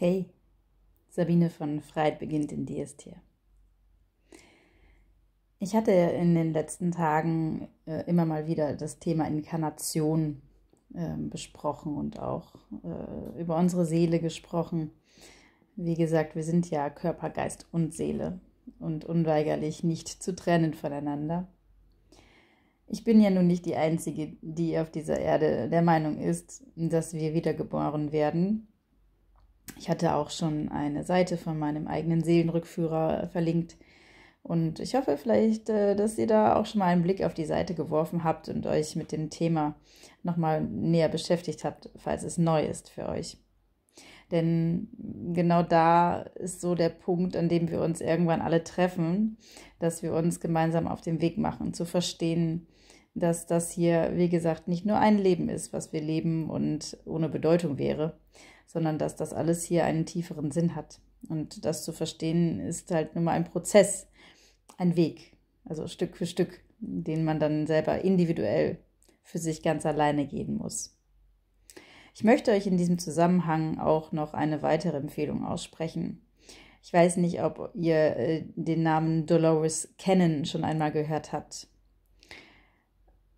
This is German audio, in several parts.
Hey, Sabine von Freiheit beginnt in Diest hier. Ich hatte in den letzten Tagen äh, immer mal wieder das Thema Inkarnation äh, besprochen und auch äh, über unsere Seele gesprochen. Wie gesagt, wir sind ja Körper, Geist und Seele und unweigerlich nicht zu trennen voneinander. Ich bin ja nun nicht die Einzige, die auf dieser Erde der Meinung ist, dass wir wiedergeboren werden ich hatte auch schon eine Seite von meinem eigenen Seelenrückführer verlinkt. Und ich hoffe vielleicht, äh, dass ihr da auch schon mal einen Blick auf die Seite geworfen habt und euch mit dem Thema nochmal näher beschäftigt habt, falls es neu ist für euch. Denn genau da ist so der Punkt, an dem wir uns irgendwann alle treffen, dass wir uns gemeinsam auf den Weg machen, zu verstehen, dass das hier, wie gesagt, nicht nur ein Leben ist, was wir leben und ohne Bedeutung wäre, sondern dass das alles hier einen tieferen Sinn hat. Und das zu verstehen ist halt nur mal ein Prozess, ein Weg, also Stück für Stück, den man dann selber individuell für sich ganz alleine gehen muss. Ich möchte euch in diesem Zusammenhang auch noch eine weitere Empfehlung aussprechen. Ich weiß nicht, ob ihr äh, den Namen Dolores Cannon schon einmal gehört habt.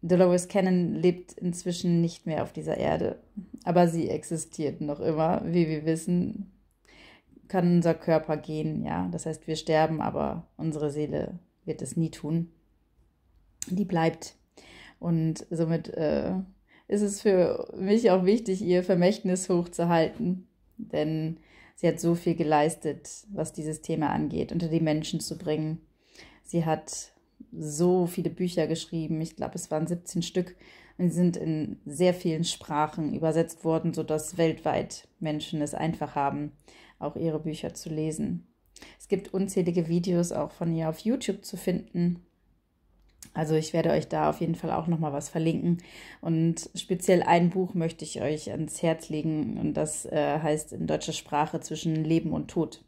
Dolores Cannon lebt inzwischen nicht mehr auf dieser Erde, aber sie existiert noch immer. Wie wir wissen, kann unser Körper gehen, ja. Das heißt, wir sterben, aber unsere Seele wird es nie tun. Die bleibt. Und somit äh, ist es für mich auch wichtig, ihr Vermächtnis hochzuhalten, denn sie hat so viel geleistet, was dieses Thema angeht, unter die Menschen zu bringen. Sie hat so viele Bücher geschrieben. Ich glaube, es waren 17 Stück und sie sind in sehr vielen Sprachen übersetzt worden, sodass weltweit Menschen es einfach haben, auch ihre Bücher zu lesen. Es gibt unzählige Videos auch von ihr auf YouTube zu finden. Also ich werde euch da auf jeden Fall auch nochmal was verlinken und speziell ein Buch möchte ich euch ans Herz legen und das äh, heißt in deutscher Sprache zwischen Leben und Tod.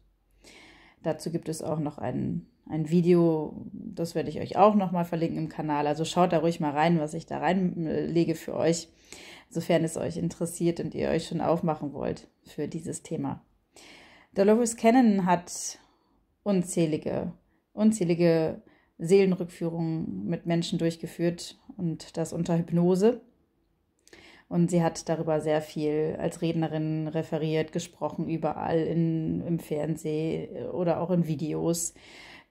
Dazu gibt es auch noch einen ein Video, das werde ich euch auch nochmal verlinken im Kanal. Also schaut da ruhig mal rein, was ich da reinlege für euch, sofern es euch interessiert und ihr euch schon aufmachen wollt für dieses Thema. Dolores Cannon hat unzählige, unzählige Seelenrückführungen mit Menschen durchgeführt und das unter Hypnose. Und sie hat darüber sehr viel als Rednerin referiert, gesprochen, überall in, im Fernsehen oder auch in Videos.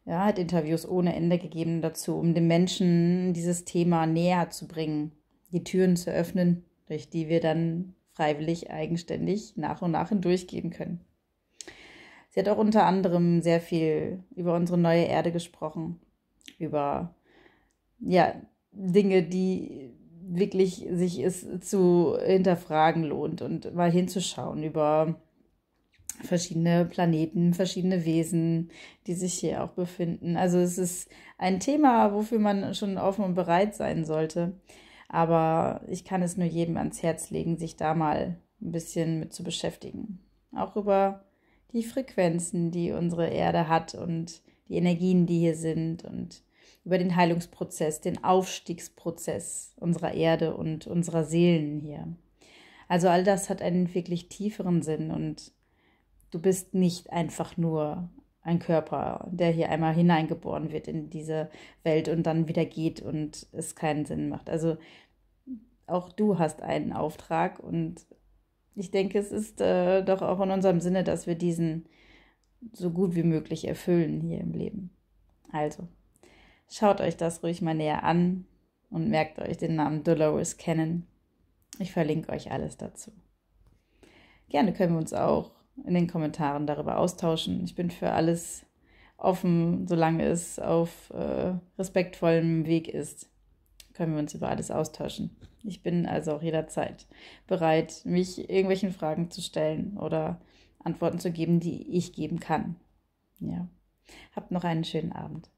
Ja, hat Interviews ohne Ende gegeben dazu, um den Menschen dieses Thema näher zu bringen, die Türen zu öffnen, durch die wir dann freiwillig, eigenständig nach und nach hindurchgehen können. Sie hat auch unter anderem sehr viel über unsere neue Erde gesprochen, über ja, Dinge, die wirklich sich es zu hinterfragen lohnt und mal hinzuschauen, über verschiedene Planeten, verschiedene Wesen, die sich hier auch befinden. Also es ist ein Thema, wofür man schon offen und bereit sein sollte. Aber ich kann es nur jedem ans Herz legen, sich da mal ein bisschen mit zu beschäftigen. Auch über die Frequenzen, die unsere Erde hat und die Energien, die hier sind und über den Heilungsprozess, den Aufstiegsprozess unserer Erde und unserer Seelen hier. Also all das hat einen wirklich tieferen Sinn und du bist nicht einfach nur ein Körper, der hier einmal hineingeboren wird in diese Welt und dann wieder geht und es keinen Sinn macht. Also auch du hast einen Auftrag und ich denke, es ist äh, doch auch in unserem Sinne, dass wir diesen so gut wie möglich erfüllen hier im Leben. Also, schaut euch das ruhig mal näher an und merkt euch den Namen Dolores kennen. Ich verlinke euch alles dazu. Gerne können wir uns auch in den Kommentaren darüber austauschen. Ich bin für alles offen, solange es auf äh, respektvollem Weg ist. Können wir uns über alles austauschen. Ich bin also auch jederzeit bereit, mich irgendwelchen Fragen zu stellen oder Antworten zu geben, die ich geben kann. Ja. Habt noch einen schönen Abend.